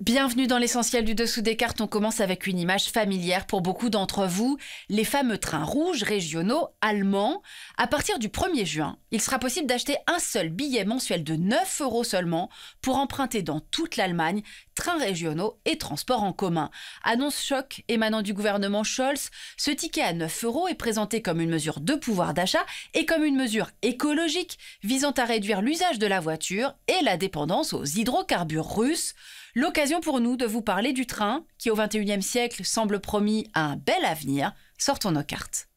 Bienvenue dans l'essentiel du dessous des cartes. On commence avec une image familière pour beaucoup d'entre vous, les fameux trains rouges régionaux allemands. À partir du 1er juin, il sera possible d'acheter un seul billet mensuel de 9 euros seulement pour emprunter dans toute l'Allemagne trains régionaux et transports en commun. Annonce choc émanant du gouvernement Scholz, ce ticket à 9 euros est présenté comme une mesure de pouvoir d'achat et comme une mesure écologique visant à réduire l'usage de la voiture et la dépendance aux hydrocarbures russes. L'occasion pour nous de vous parler du train qui au XXIe siècle semble promis un bel avenir. Sortons nos cartes.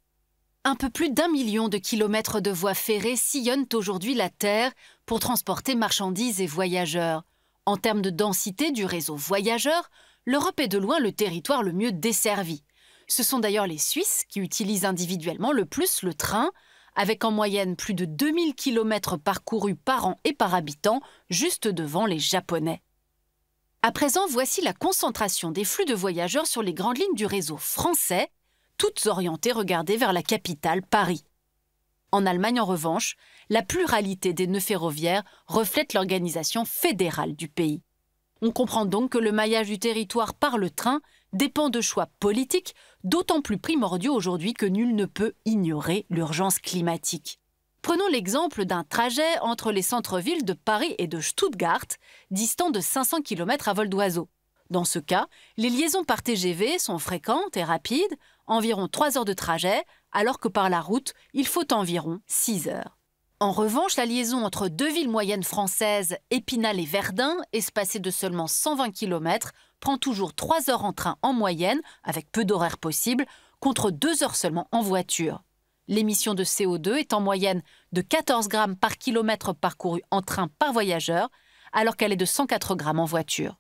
Un peu plus d'un million de kilomètres de voies ferrées sillonnent aujourd'hui la Terre pour transporter marchandises et voyageurs. En termes de densité du réseau voyageur, l'Europe est de loin le territoire le mieux desservi. Ce sont d'ailleurs les Suisses qui utilisent individuellement le plus le train, avec en moyenne plus de 2000 km parcourus par an et par habitant, juste devant les Japonais. À présent, voici la concentration des flux de voyageurs sur les grandes lignes du réseau français, toutes orientées regardées vers la capitale Paris. En Allemagne, en revanche, la pluralité des nœuds ferroviaires reflète l'organisation fédérale du pays. On comprend donc que le maillage du territoire par le train dépend de choix politiques, d'autant plus primordiaux aujourd'hui que nul ne peut ignorer l'urgence climatique. Prenons l'exemple d'un trajet entre les centres-villes de Paris et de Stuttgart, distant de 500 km à vol d'oiseau. Dans ce cas, les liaisons par TGV sont fréquentes et rapides, environ 3 heures de trajet, alors que par la route, il faut environ 6 heures. En revanche, la liaison entre deux villes moyennes françaises, Épinal et Verdun, espacées de seulement 120 km, prend toujours 3 heures en train en moyenne, avec peu d'horaires possibles, contre 2 heures seulement en voiture. L'émission de CO2 est en moyenne de 14 grammes par kilomètre parcouru en train par voyageur, alors qu'elle est de 104 grammes en voiture.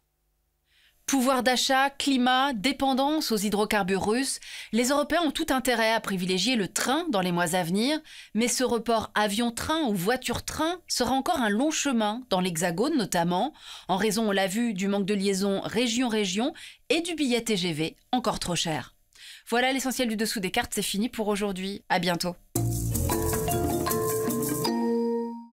Pouvoir d'achat, climat, dépendance aux hydrocarbures russes, les Européens ont tout intérêt à privilégier le train dans les mois à venir, mais ce report avion-train ou voiture-train sera encore un long chemin, dans l'Hexagone notamment, en raison, on l'a vu, du manque de liaison région-région et du billet TGV encore trop cher. Voilà l'essentiel du dessous des cartes, c'est fini pour aujourd'hui. À bientôt.